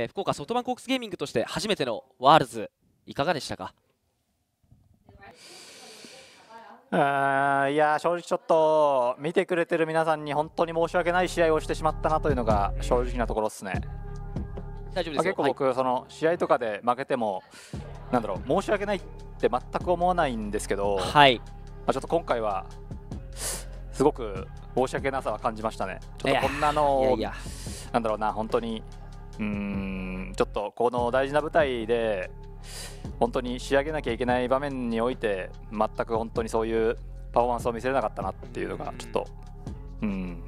えー、福岡ソフトバンクホークスゲーミングとして初めてのワールズいかがでしたかあいや正直ちょっと見てくれてる皆さんに本当に申し訳ない試合をしてしまったなというのが正直なところですね。大丈夫です結構僕、その試合とかで負けてもなんだろう申し訳ないって全く思わないんですけど、はいまあ、ちょっと今回はすごく申し訳なさは感じましたね。ちょっとこんなのなんだろうな本当にうんちょっとこの大事な舞台で本当に仕上げなきゃいけない場面において全く本当にそういうパフォーマンスを見せれなかったなっていうのがちょっとうん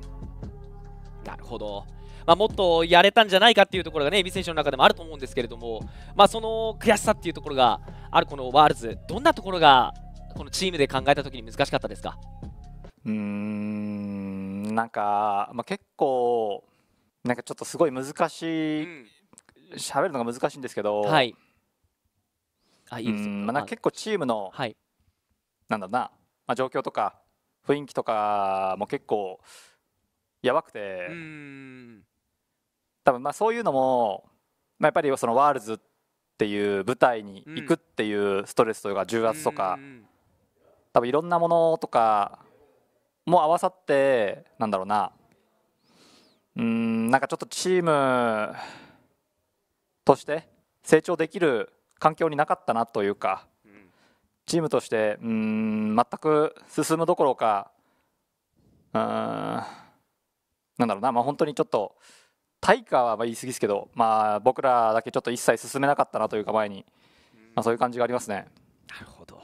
なるほど、まあ、もっとやれたんじゃないかっていうところがね、エビ選手の中でもあると思うんですけれども、まあ、その悔しさっていうところがあるこのワールズ、どんなところがこのチームで考えたときに難しかったですかうーん、なんか、まあ、結構、なんかちょっとすごい難しい喋、うん、るのが難しいんですけど、はい、あいいですまあ、なんか結構チームの、はい、なんだろうな、まあ、状況とか雰囲気とかも結構やばくて多分まあそういうのも、まあ、やっぱりそのワールズっていう舞台に行くっていうストレスというか重圧とか、うん、多分いろんなものとかも合わさってなんだろうなうんなんかちょっとチームとして成長できる環境になかったなというか、チームとしてうん全く進むどころかうんなんだろうな、まあ、本当にちょっと対価は言い過ぎですけど、まあ、僕らだけちょっと一切進めなかったなというか前に、まあ、そういう感じがありますね。なるほど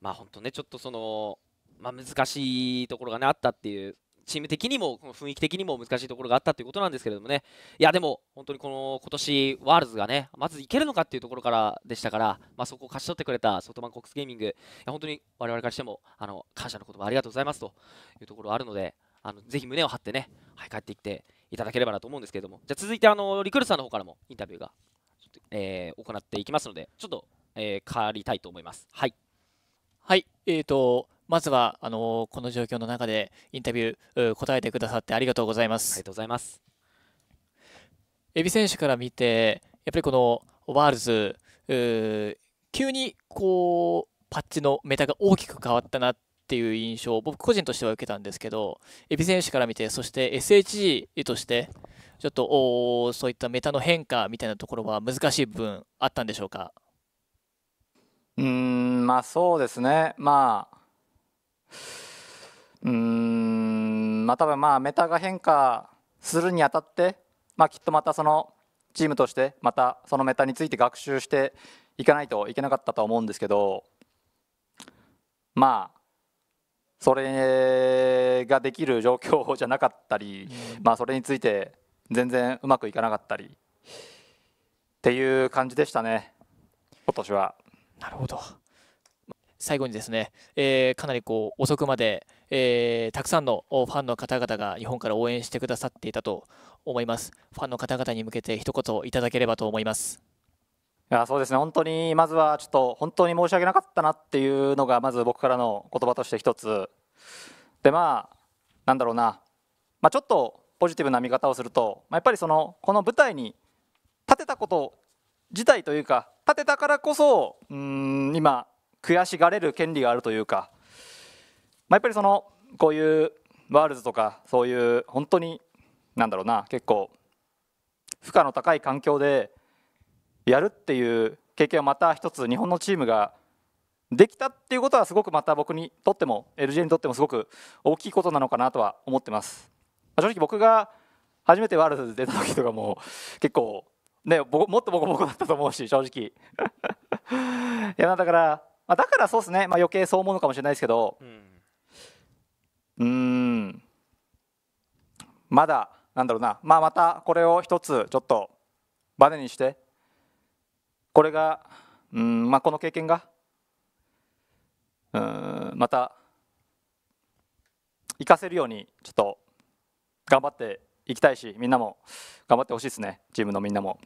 まあ本当ねちょっとそのまあ、難しいところが、ね、あったっていうチーム的にもこの雰囲気的にも難しいところがあったということなんですけれどもねいやでも本当にこの今年ワールズがねまずいけるのかっていうところからでしたから、まあ、そこを勝ち取ってくれたソフトバンクコックスゲーミング本当に我々からしてもあの感謝の言葉ありがとうございますというところあるのであのぜひ胸を張ってね、はい、帰ってきていただければなと思うんですけれどもじゃ続いてあのリクルーさんの方からもインタビューが、えー、行っていきますのでちょっと、えー、変わりたいと思います。はいはい、えーとまずはあのこの状況の中でインタビュー答えてくださってありがとうございます。ありがとうございます。エビ選手から見て、やっぱりこのワールズ、急にこうパッチのメタが大きく変わったなっていう印象を僕個人としては受けたんですけど、エビ選手から見て、そして SHG として、ちょっとそういったメタの変化みたいなところは難しい部分あったんでしょうかうんまあそうですね、まあうーんまあ多分まあメタが変化するにあたってまあきっとまたそのチームとしてまたそのメタについて学習していかないといけなかったとは思うんですけどまあそれができる状況じゃなかったり、まあそれについて全然うまくいかなかったりっていう感じでしたね今年は。なるほど最後にですね、えー、かなりこう遅くまで、えー、たくさんのファンの方々が日本から応援してくださっていたと思います。ファンの方々に向けて一言いただければと思います。いやそうですね本当にまずはちょっと本当に申し訳なかったなっていうのがまず僕からの言葉として一つでまあなんだろうな、まあ、ちょっとポジティブな見方をすると、まあ、やっぱりそのこの舞台に立てたこと自体というか立てたからこそうん今悔しがれる権利があるというか、まあ、やっぱりそのこういうワールズとかそういう本当になんだろうな結構負荷の高い環境でやるっていう経験をまた一つ日本のチームができたっていうことはすごくまた僕にとっても LJ にとってもすごく大きいことなのかなとは思ってます。まあ、正直僕が初めてワールドで出た時とかも結構ねもっとボコボコだったと思うし正直 いやだからまあ、だからそうですね、まあ、余計そう思うのかもしれないですけどうんまだなんだろうな、まあ、またこれを一つちょっとバネにしてこれがうん、まあ、この経験がうんまた生かせるようにちょっと頑張っていきたいしみんなも頑張ってほしいですねチームのみんなも。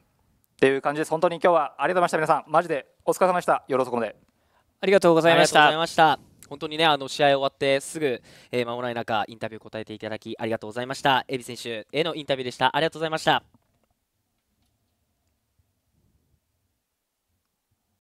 っていう感じです本当に今日はありがとうございました皆さんマジでお疲れ様でしたよろそまで。ありがとうございました本当にねあの試合終わってすぐ、えー、間もない中インタビュー答えていただきありがとうございましたエビ選手へのインタビューでしたありがとうございました